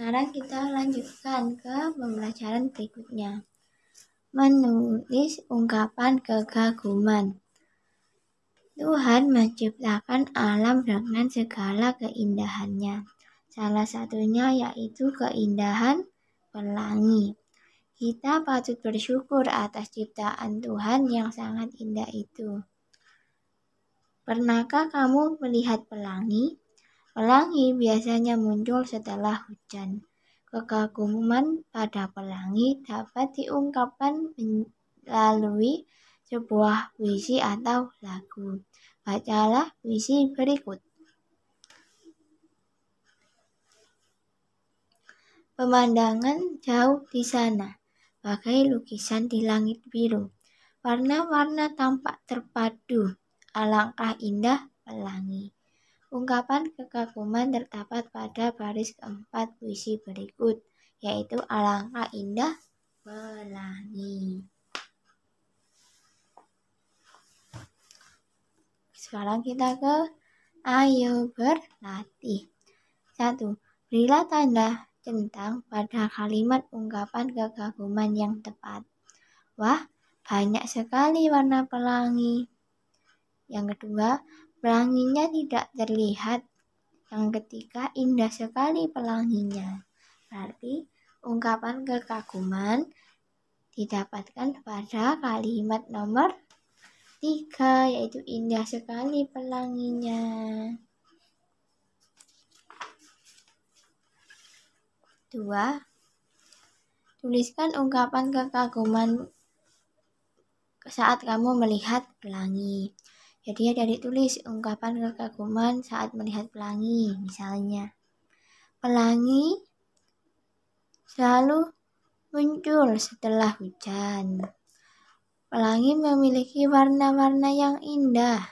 Sekarang kita lanjutkan ke pembelajaran berikutnya. Menulis ungkapan kekaguman. Tuhan menciptakan alam dengan segala keindahannya. Salah satunya yaitu keindahan pelangi. Kita patut bersyukur atas ciptaan Tuhan yang sangat indah itu. Pernahkah kamu melihat pelangi? Pelangi biasanya muncul setelah hujan. Kekaguman pada pelangi dapat diungkapkan melalui sebuah puisi atau lagu. Bacalah puisi berikut. Pemandangan jauh di sana, bagai lukisan di langit biru. Warna-warna tampak terpadu, alangkah indah pelangi. Ungkapan kekaguman terdapat pada baris keempat puisi berikut, yaitu alangkah indah pelangi. Sekarang kita ke ayo berlatih. Satu, Berilah tanda centang pada kalimat ungkapan kekaguman yang tepat. Wah, banyak sekali warna pelangi. Yang kedua, pelanginya tidak terlihat. Yang ketiga, indah sekali pelanginya. Berarti ungkapan kekaguman didapatkan pada kalimat nomor tiga yaitu indah sekali pelanginya dua tuliskan ungkapan kekaguman saat kamu melihat pelangi jadi ada ditulis ungkapan kekaguman saat melihat pelangi misalnya. Pelangi selalu muncul setelah hujan. Pelangi memiliki warna-warna yang indah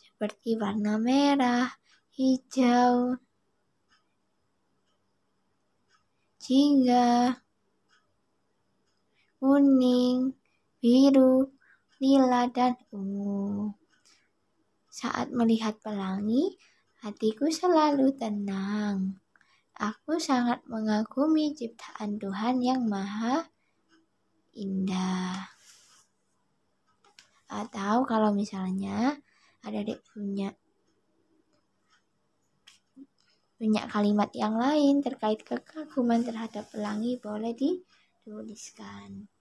seperti warna merah, hijau, jingga, kuning, biru, nila dan ungu. Saat melihat pelangi, hatiku selalu tenang. Aku sangat mengagumi ciptaan Tuhan yang maha indah. Atau ah, kalau misalnya ada punya punya kalimat yang lain terkait kekaguman terhadap pelangi boleh dituliskan.